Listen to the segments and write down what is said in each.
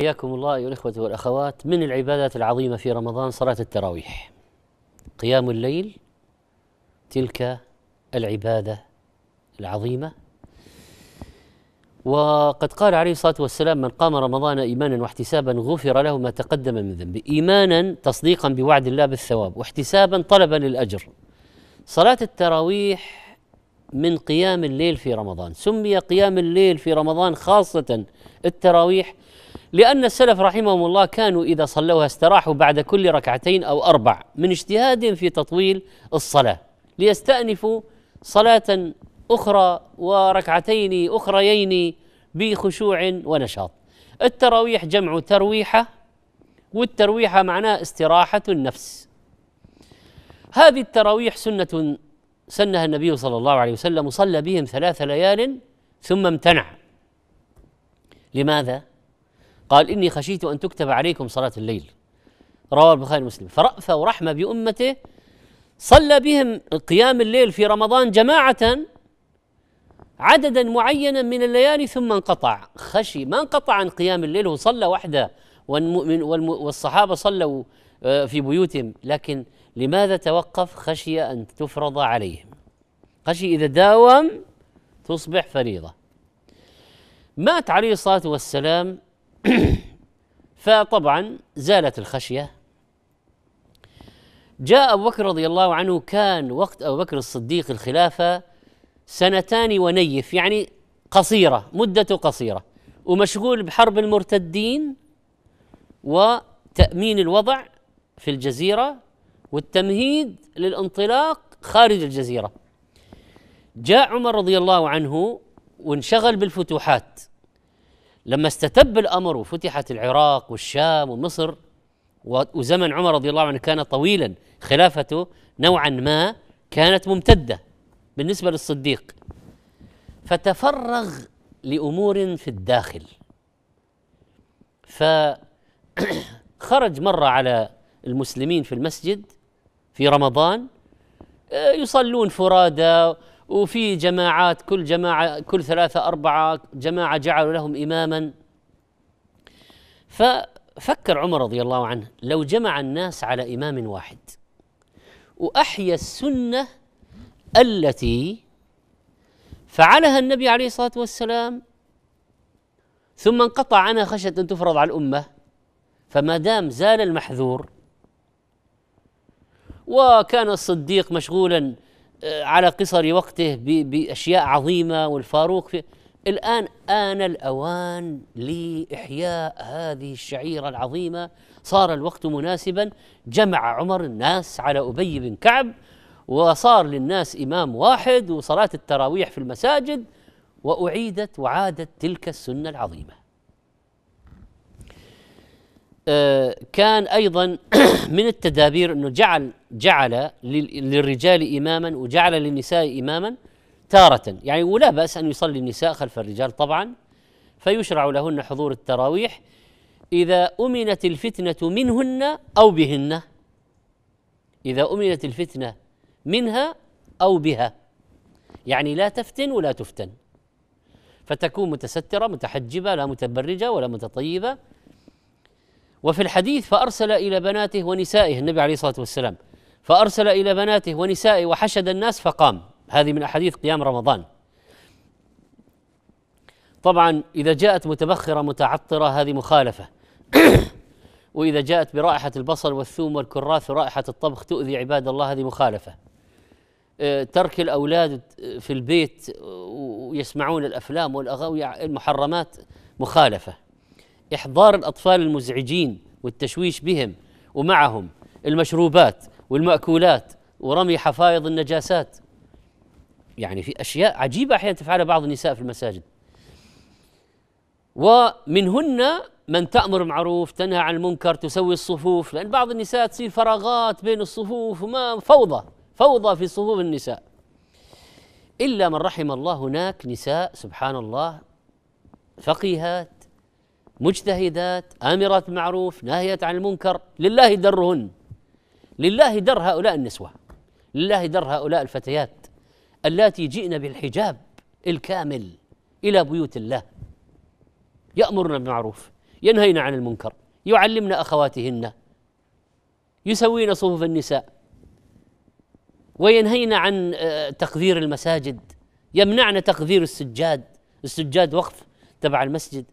حياكم الله أيها الإخوة والأخوات من العبادات العظيمة في رمضان صلاة التراويح قيام الليل تلك العبادة العظيمة وقد قال عليه الصلاة والسلام من قام رمضان إيمانا واحتسابا غفر له ما تقدم من ذنبه إيمانا تصديقا بوعد الله بالثواب واحتسابا طلبا للأجر صلاة التراويح من قيام الليل في رمضان سمي قيام الليل في رمضان خاصة التراويح لأن السلف رحمهم الله كانوا إذا صلوها استراحوا بعد كل ركعتين أو أربع من اجتهاد في تطويل الصلاة ليستأنفوا صلاة أخرى وركعتين أخريين بخشوع ونشاط التراويح جمع ترويحة والترويحة معناه استراحة النفس هذه التراويح سنة سنها النبي صلى الله عليه وسلم صلى بهم ثلاث ليال ثم امتنع لماذا؟ قال إني خشيت أن تكتب عليكم صلاة الليل رواه البخاري ومسلم فرأفة ورحمة بأمته صلى بهم قيام الليل في رمضان جماعة عددا معينا من الليالي ثم انقطع خشي ما انقطع عن قيام الليل وصلى وحده والمؤمن والصحابة صلوا آه، في بيوتهم لكن لماذا توقف خشي أن تفرض عليهم خشي إذا داوم تصبح فريضة مات عليه الصلاة والسلام فطبعا زالت الخشيه جاء ابو بكر رضي الله عنه كان وقت ابو بكر الصديق الخلافه سنتان ونيف يعني قصيره مدته قصيره ومشغول بحرب المرتدين وتامين الوضع في الجزيره والتمهيد للانطلاق خارج الجزيره جاء عمر رضي الله عنه وانشغل بالفتوحات لما استتب الامر وفتحت العراق والشام ومصر وزمن عمر رضي الله عنه كان طويلا خلافته نوعا ما كانت ممتده بالنسبه للصديق فتفرغ لامور في الداخل فخرج مره على المسلمين في المسجد في رمضان آه، يصلون فرادى وفي جماعات كل جماعة كل ثلاثة أربعة جماعة جعلوا لهم إماما ففكر عمر رضي الله عنه لو جمع الناس على إمام واحد وأحيا السنة التي فعلها النبي عليه الصلاة والسلام ثم انقطع عنها خشية أن تفرض على الأمة فما دام زال المحذور وكان الصديق مشغولا آه، على قصر وقته باشياء عظيمه والفاروق في الان ان الاوان لاحياء هذه الشعيره العظيمه صار الوقت مناسبا جمع عمر الناس على ابي بن كعب وصار للناس امام واحد وصلاه التراويح في المساجد واعيدت وعادت تلك السنه العظيمه آه، كان ايضا من التدابير انه جعل جعل للرجال اماما وجعل للنساء اماما تارة، يعني ولا باس ان يصلي النساء خلف الرجال طبعا فيشرع لهن حضور التراويح اذا امنت الفتنه منهن او بهن اذا امنت الفتنه منها او بها يعني لا تفتن ولا تفتن فتكون متستره متحجبه لا متبرجه ولا متطيبه وفي الحديث فأرسل إلى بناته ونسائه النبي عليه الصلاة والسلام فأرسل إلى بناته ونسائه وحشد الناس فقام هذه من أحاديث قيام رمضان طبعا إذا جاءت متبخرة متعطرة هذه مخالفة وإذا جاءت برائحة البصل والثوم والكراث ورائحة الطبخ تؤذي عباد الله هذه مخالفة آه، ترك الأولاد في البيت آه، ويسمعون الأفلام والأغاوي المحرمات مخالفة إحضار الأطفال المزعجين والتشويش بهم ومعهم المشروبات والمأكولات ورمي حفايض النجاسات يعني في أشياء عجيبة أحيانا تفعلها بعض النساء في المساجد ومنهن من تأمر معروف تنهى عن المنكر تسوي الصفوف لأن بعض النساء تصير فراغات بين الصفوف وما فوضى فوضى في صفوف النساء إلا من رحم الله هناك نساء سبحان الله فقيهات مجتهدات آمرات بالمعروف ناهيات عن المنكر لله درهن لله در هؤلاء النسوة لله در هؤلاء الفتيات اللاتي جئن بالحجاب الكامل إلى بيوت الله يأمرن بالمعروف ينهين عن المنكر يعلمن أخواتهن يسوين صفوف النساء وينهين عن آه، تقذير المساجد يمنعن تقذير السجاد السجاد وقف تبع المسجد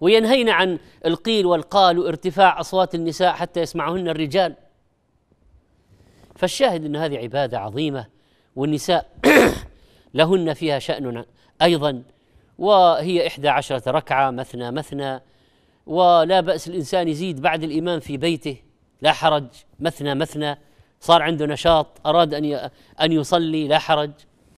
وينهينا عن القيل والقال وارتفاع اصوات النساء حتى يسمعهن الرجال فالشاهد ان هذه عباده عظيمه والنساء لهن فيها شان ايضا وهي احدى عشره ركعه مثنى مثنى ولا باس الانسان يزيد بعد الامام في بيته لا حرج مثنى مثنى صار عنده نشاط اراد ان ان يصلي لا حرج